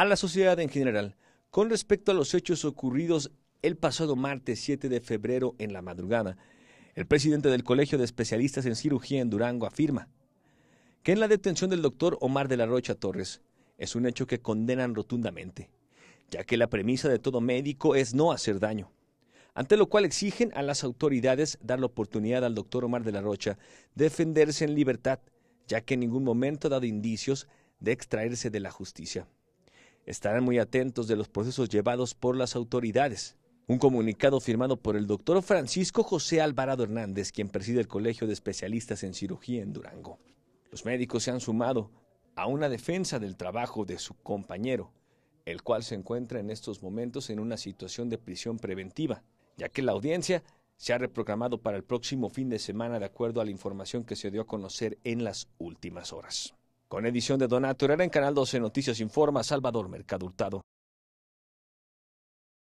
a la sociedad en general con respecto a los hechos ocurridos el pasado martes 7 de febrero en la madrugada. El presidente del Colegio de Especialistas en Cirugía en Durango afirma que en la detención del doctor Omar de la Rocha Torres es un hecho que condenan rotundamente, ya que la premisa de todo médico es no hacer daño, ante lo cual exigen a las autoridades dar la oportunidad al doctor Omar de la Rocha defenderse en libertad, ya que en ningún momento ha dado indicios de extraerse de la justicia estarán muy atentos de los procesos llevados por las autoridades. Un comunicado firmado por el doctor Francisco José Alvarado Hernández, quien preside el Colegio de Especialistas en Cirugía en Durango. Los médicos se han sumado a una defensa del trabajo de su compañero, el cual se encuentra en estos momentos en una situación de prisión preventiva, ya que la audiencia se ha reprogramado para el próximo fin de semana de acuerdo a la información que se dio a conocer en las últimas horas. Con edición de Donato Herrera en Canal 12 Noticias Informa Salvador Mercadultado.